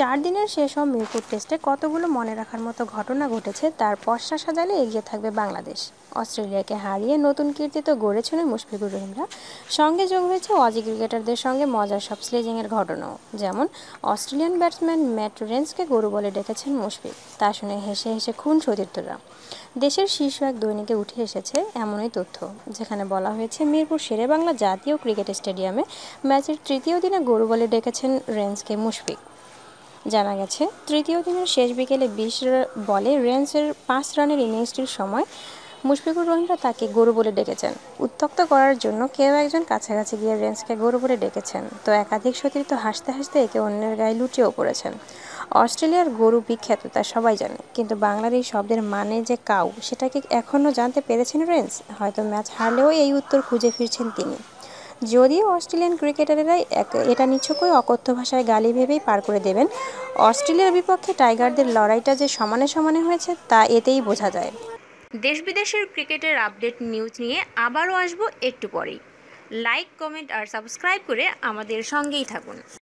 চার দিনের শেষ হওয়া মিরপুর টেস্টে কতগুলো মনে রাখার মতো ঘটনা ঘটেছে তার পশ্চা সাজালে এগিয়ে থাকবে বাংলাদেশ অস্ট্রেলিয়াকে হারিয়ে নতুন কীর্তি তো গড়েছিলেন মুশফিকুর রহিমরা সঙ্গে যোগ হয়েছে অজি ক্রিকেটারদের সঙ্গে মজার সব স্লেজিংয়ের ঘটনাও যেমন অস্ট্রেলিয়ান ব্যাটসম্যান ম্যাট রেন্সকে গরু বলে ডেকেছেন মুশফিক তা শুনে হেসে হেসে খুন সতীর্থরা দেশের শীর্ষ এক দৈনিকে উঠে এসেছে এমনই তথ্য যেখানে বলা হয়েছে মিরপুর বাংলা জাতীয় ক্রিকেট স্টেডিয়ামে ম্যাচের তৃতীয় দিনে গরু বলে ডেকেছেন রেন্সকে মুশফিক জানা গেছে তৃতীয় দিনের শেষ বিকেলে বিশ বলে রেঞ্জের পাঁচ রানের ইনিংসটির সময় মুশফিকুর রহিমরা তাকে গরু বলে ডেকেছেন উত্তক্ত করার জন্য কেউ একজন কাছাকাছি গিয়ে রেঞ্জকে গরু বলে ডেকেছেন তো একাধিক তো হাসতে হাসতে একে অন্যের গায়ে লুটিয়েও পড়েছেন অস্ট্রেলিয়ার গরু বিখ্যাত তা সবাই জানে কিন্তু বাংলার এই শব্দের মানে যে কাউ সেটাকে এখনও জানতে পেরেছেন রেঞ্জ হয়তো ম্যাচ হারলেও এই উত্তর খুঁজে ফিরছেন তিনি যদিও অস্ট্রেলিয়ান ক্রিকেটারেরা এটা নিচ্ছকই অকথ্য ভাষায় গালি ভেবেই পার করে দেবেন অস্ট্রেলিয়ার বিপক্ষে টাইগারদের লড়াইটা যে সমানে সমানে হয়েছে তা এতেই বোঝা যায় দেশ বিদেশের ক্রিকেটের আপডেট নিউজ নিয়ে আবারও আসবো একটু পরেই লাইক কমেন্ট আর সাবস্ক্রাইব করে আমাদের সঙ্গেই থাকুন